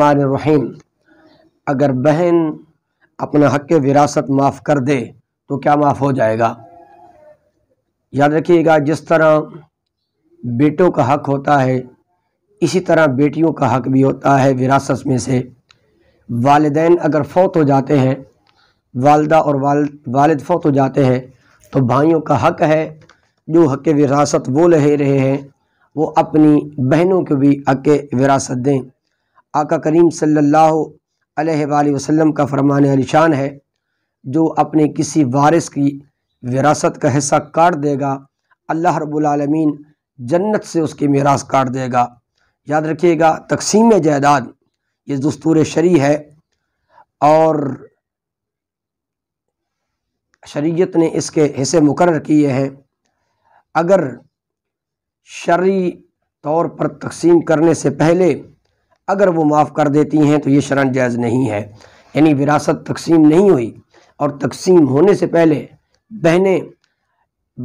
रहीम अगर बहन अपना हक विरासत माफ़ कर दे तो क्या माफ़ हो जाएगा याद रखिएगा जिस तरह बेटों का हक होता है इसी तरह बेटियों का हक भी होता है विरासत में से वालदेन अगर फौत हो जाते हैं वालदा और वाल वालद फौत हो जाते हैं तो भाइयों का हक है जो हक विरासत वो ले रहे हैं वो अपनी बहनों को भी हक विरासत दें आका करीम सल्लल्लाहु अलैहि वसल्लम का फरमान निशान है जो अपने किसी वारिस की विरासत का हिस्सा काट देगा अल्लाह रबालमीन जन्नत से उसकी मीरास काट देगा याद रखिएगा तकसीम जायदाद ये दस्तूर शरी है और शरीयत ने इसके हिस्से मुकर किए हैं अगर शरी तौर पर तकसीम करने से पहले अगर वो माफ़ कर देती हैं तो ये शरण जायज़ नहीं है यानी विरासत तकसीम नहीं हुई और तकसीम होने से पहले बहनें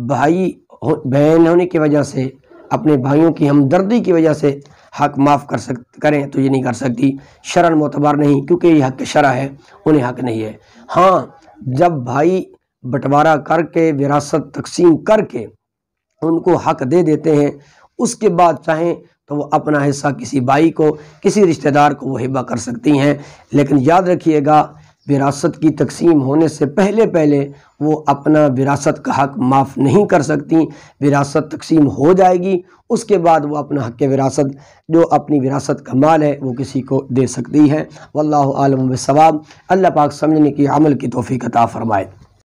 भाई हो बहन होने की वजह से अपने भाइयों की हमदर्दी की वजह से हक माफ़ कर सक करें तो ये नहीं कर सकती शरण मोतबार नहीं क्योंकि ये हक शरा है उन्हें हक नहीं है हाँ जब भाई बंटवारा करके विरासत तकसीम करके उनको हक दे देते हैं उसके बाद चाहें तो वो अपना हिस्सा किसी बाई को किसी रिश्तेदार को वो हिबा कर सकती हैं लेकिन याद रखिएगा विरासत की तकसीम होने से पहले पहले वो अपना विरासत का हक माफ़ नहीं कर सकती विरासत तकसीम हो जाएगी उसके बाद वो अपना हक विरासत जो अपनी विरासत का माल है वो किसी को दे सकती है वल्लम सवाब अल्लाह पाक समझने की अमल की तोफ़ी कता फ़रमाए